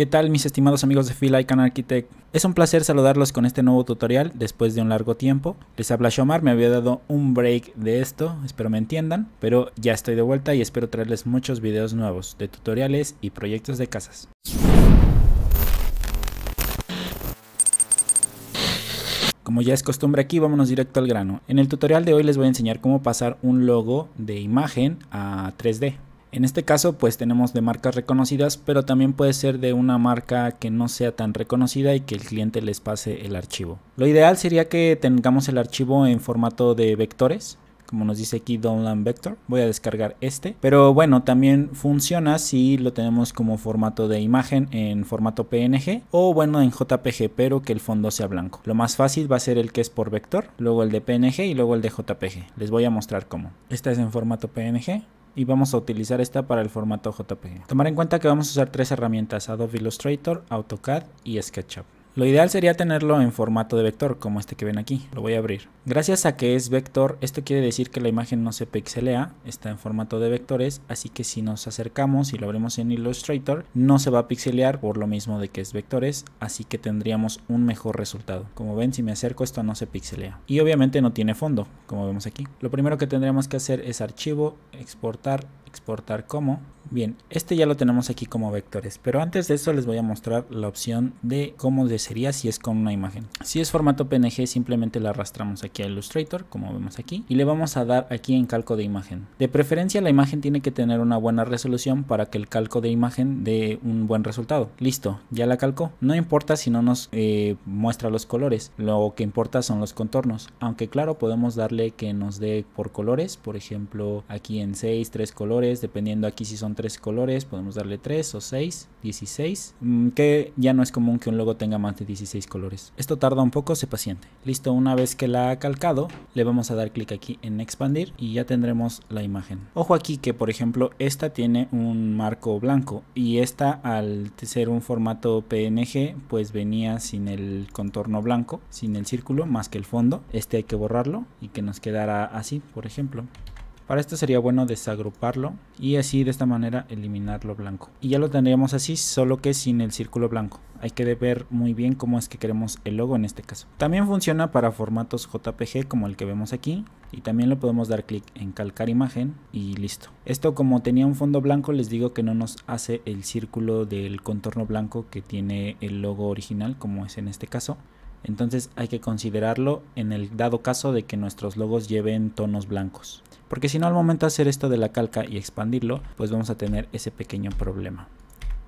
¿Qué tal mis estimados amigos de Phil Icon Architect? Es un placer saludarlos con este nuevo tutorial después de un largo tiempo. Les habla Shomar, me había dado un break de esto, espero me entiendan, pero ya estoy de vuelta y espero traerles muchos videos nuevos de tutoriales y proyectos de casas. Como ya es costumbre aquí, vámonos directo al grano. En el tutorial de hoy les voy a enseñar cómo pasar un logo de imagen a 3D. En este caso pues tenemos de marcas reconocidas, pero también puede ser de una marca que no sea tan reconocida y que el cliente les pase el archivo. Lo ideal sería que tengamos el archivo en formato de vectores, como nos dice aquí Download Vector. Voy a descargar este. Pero bueno, también funciona si lo tenemos como formato de imagen en formato PNG o bueno en JPG, pero que el fondo sea blanco. Lo más fácil va a ser el que es por vector, luego el de PNG y luego el de JPG. Les voy a mostrar cómo. Esta es en formato PNG y vamos a utilizar esta para el formato JPG. Tomar en cuenta que vamos a usar tres herramientas, Adobe Illustrator, AutoCAD y SketchUp. Lo ideal sería tenerlo en formato de vector, como este que ven aquí. Lo voy a abrir. Gracias a que es vector, esto quiere decir que la imagen no se pixelea, está en formato de vectores, así que si nos acercamos y lo abrimos en Illustrator, no se va a pixelear por lo mismo de que es vectores, así que tendríamos un mejor resultado. Como ven, si me acerco esto no se pixelea. Y obviamente no tiene fondo, como vemos aquí. Lo primero que tendríamos que hacer es archivo, exportar exportar como. Bien, este ya lo tenemos aquí como vectores, pero antes de eso les voy a mostrar la opción de cómo sería si es con una imagen. Si es formato PNG simplemente la arrastramos aquí a Illustrator, como vemos aquí, y le vamos a dar aquí en calco de imagen. De preferencia la imagen tiene que tener una buena resolución para que el calco de imagen dé un buen resultado. Listo, ya la calcó. No importa si no nos eh, muestra los colores, lo que importa son los contornos, aunque claro podemos darle que nos dé por colores, por ejemplo aquí en 6, 3 colores, dependiendo aquí si son tres colores, podemos darle tres o seis 16, mm, que ya no es común que un logo tenga más de 16 colores. Esto tarda un poco, se paciente. Listo, una vez que la ha calcado, le vamos a dar clic aquí en expandir y ya tendremos la imagen. Ojo aquí que por ejemplo esta tiene un marco blanco y esta al ser un formato PNG pues venía sin el contorno blanco, sin el círculo más que el fondo. Este hay que borrarlo y que nos quedara así por ejemplo. Para esto sería bueno desagruparlo y así de esta manera eliminar lo blanco. Y ya lo tendríamos así, solo que sin el círculo blanco. Hay que ver muy bien cómo es que queremos el logo en este caso. También funciona para formatos JPG como el que vemos aquí. Y también lo podemos dar clic en calcar imagen y listo. Esto como tenía un fondo blanco les digo que no nos hace el círculo del contorno blanco que tiene el logo original como es en este caso. Entonces hay que considerarlo en el dado caso de que nuestros logos lleven tonos blancos porque si no al momento de hacer esto de la calca y expandirlo, pues vamos a tener ese pequeño problema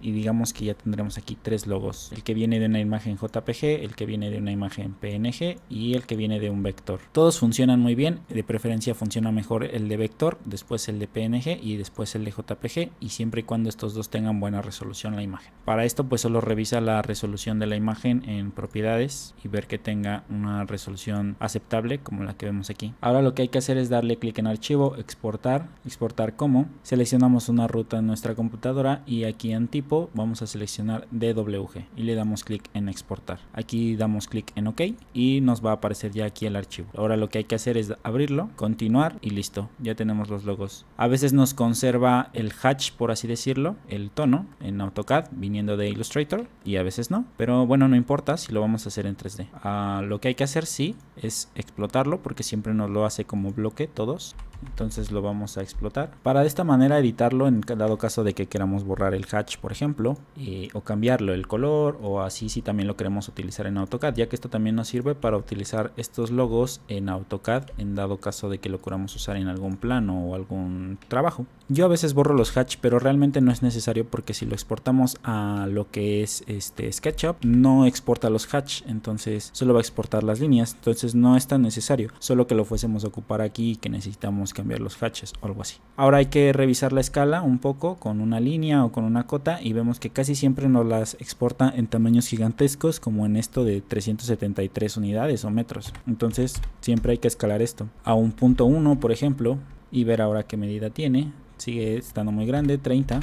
y digamos que ya tendremos aquí tres logos. El que viene de una imagen JPG, el que viene de una imagen PNG y el que viene de un vector. Todos funcionan muy bien, de preferencia funciona mejor el de vector, después el de PNG y después el de JPG y siempre y cuando estos dos tengan buena resolución la imagen. Para esto pues solo revisa la resolución de la imagen en propiedades y ver que tenga una resolución aceptable como la que vemos aquí. Ahora lo que hay que hacer es darle clic en archivo, exportar, exportar como, seleccionamos una ruta en nuestra computadora y aquí en tipo vamos a seleccionar DWG y le damos clic en exportar. Aquí damos clic en OK y nos va a aparecer ya aquí el archivo. Ahora lo que hay que hacer es abrirlo, continuar y listo, ya tenemos los logos. A veces nos conserva el hatch, por así decirlo, el tono en AutoCAD viniendo de Illustrator y a veces no. Pero bueno, no importa si lo vamos a hacer en 3D. Ah, lo que hay que hacer sí es explotarlo porque siempre nos lo hace como bloque todos entonces lo vamos a explotar para de esta manera editarlo en dado caso de que queramos borrar el hatch por ejemplo eh, o cambiarlo el color o así si también lo queremos utilizar en AutoCAD ya que esto también nos sirve para utilizar estos logos en AutoCAD en dado caso de que lo queramos usar en algún plano o algún trabajo yo a veces borro los hatch pero realmente no es necesario porque si lo exportamos a lo que es este SketchUp no exporta los hatch entonces solo va a exportar las líneas entonces no es tan necesario solo que lo fuésemos a ocupar aquí que necesitamos cambiar los faches o algo así. Ahora hay que revisar la escala un poco con una línea o con una cota y vemos que casi siempre nos las exporta en tamaños gigantescos como en esto de 373 unidades o metros. Entonces siempre hay que escalar esto a un punto 1 por ejemplo y ver ahora qué medida tiene. Sigue estando muy grande, 30.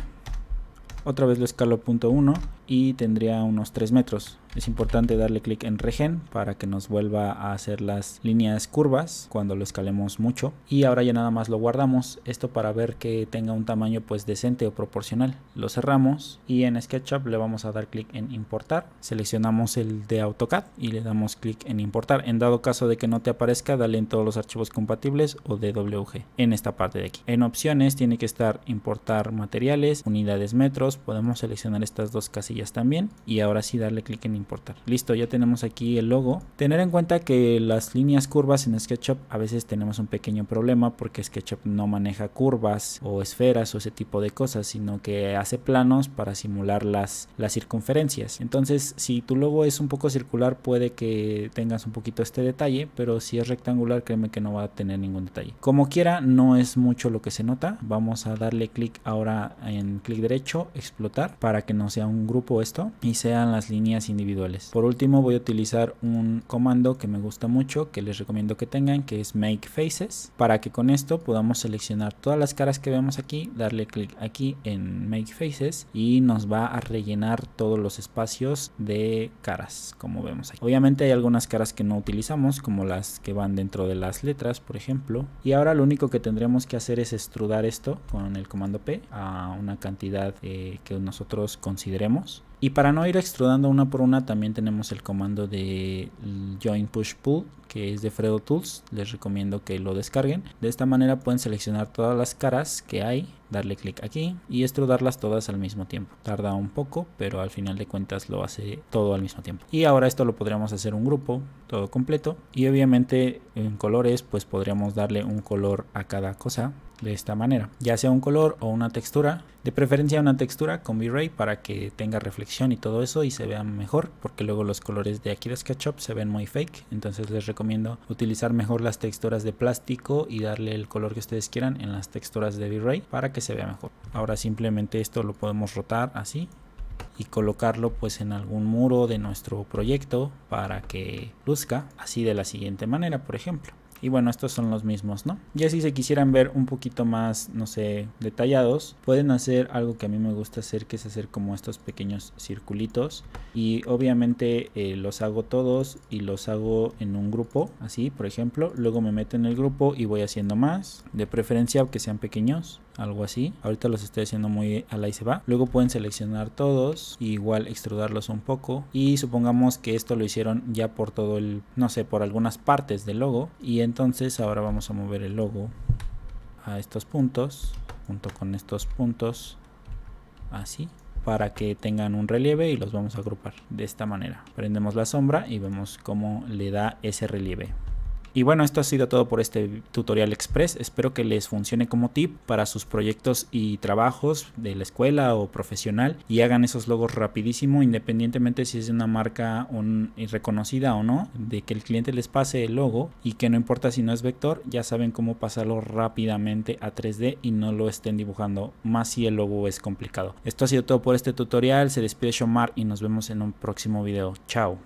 Otra vez lo escalo a punto 1 y tendría unos 3 metros. Es importante darle clic en regen para que nos vuelva a hacer las líneas curvas cuando lo escalemos mucho. Y ahora ya nada más lo guardamos, esto para ver que tenga un tamaño pues decente o proporcional. Lo cerramos y en SketchUp le vamos a dar clic en importar. Seleccionamos el de AutoCAD y le damos clic en importar. En dado caso de que no te aparezca, dale en todos los archivos compatibles o DWG en esta parte de aquí. En opciones tiene que estar importar materiales, unidades metros, podemos seleccionar estas dos casillas también. Y ahora sí darle clic en importar. Listo, ya tenemos aquí el logo. Tener en cuenta que las líneas curvas en SketchUp a veces tenemos un pequeño problema porque SketchUp no maneja curvas o esferas o ese tipo de cosas, sino que hace planos para simular las, las circunferencias. Entonces, si tu logo es un poco circular, puede que tengas un poquito este detalle, pero si es rectangular, créeme que no va a tener ningún detalle. Como quiera, no es mucho lo que se nota. Vamos a darle clic ahora en clic derecho, explotar, para que no sea un grupo puesto y sean las líneas individuales. Por último voy a utilizar un comando que me gusta mucho, que les recomiendo que tengan, que es make faces, para que con esto podamos seleccionar todas las caras que vemos aquí, darle clic aquí en make faces y nos va a rellenar todos los espacios de caras, como vemos aquí. Obviamente hay algunas caras que no utilizamos, como las que van dentro de las letras, por ejemplo. Y ahora lo único que tendremos que hacer es extrudar esto con el comando P a una cantidad eh, que nosotros consideremos y para no ir extrudando una por una, también tenemos el comando de join push pull, que es de Fredo Tools. Les recomiendo que lo descarguen. De esta manera pueden seleccionar todas las caras que hay, darle clic aquí y extrudarlas todas al mismo tiempo. Tarda un poco, pero al final de cuentas lo hace todo al mismo tiempo. Y ahora esto lo podríamos hacer un grupo, todo completo. Y obviamente en colores, pues podríamos darle un color a cada cosa de esta manera, ya sea un color o una textura, de preferencia una textura con V-Ray para que tenga reflexión y todo eso y se vea mejor, porque luego los colores de aquí de SketchUp se ven muy fake, entonces les recomiendo utilizar mejor las texturas de plástico y darle el color que ustedes quieran en las texturas de V-Ray para que se vea mejor. Ahora simplemente esto lo podemos rotar así y colocarlo pues en algún muro de nuestro proyecto para que luzca así de la siguiente manera por ejemplo y bueno, estos son los mismos, ¿no? Ya si se quisieran ver un poquito más, no sé, detallados, pueden hacer algo que a mí me gusta hacer, que es hacer como estos pequeños circulitos. Y obviamente eh, los hago todos y los hago en un grupo, así, por ejemplo. Luego me meto en el grupo y voy haciendo más, de preferencia que sean pequeños algo así. Ahorita los estoy haciendo muy a la y se va. Luego pueden seleccionar todos, igual extrudarlos un poco. Y supongamos que esto lo hicieron ya por todo el, no sé, por algunas partes del logo. Y entonces ahora vamos a mover el logo a estos puntos, junto con estos puntos, así para que tengan un relieve y los vamos a agrupar de esta manera. Prendemos la sombra y vemos cómo le da ese relieve. Y bueno, esto ha sido todo por este tutorial express. Espero que les funcione como tip para sus proyectos y trabajos de la escuela o profesional y hagan esos logos rapidísimo, independientemente si es de una marca eh, reconocida o no, de que el cliente les pase el logo y que no importa si no es vector, ya saben cómo pasarlo rápidamente a 3D y no lo estén dibujando más si el logo es complicado. Esto ha sido todo por este tutorial. Se despide Shomar y nos vemos en un próximo video. Chao.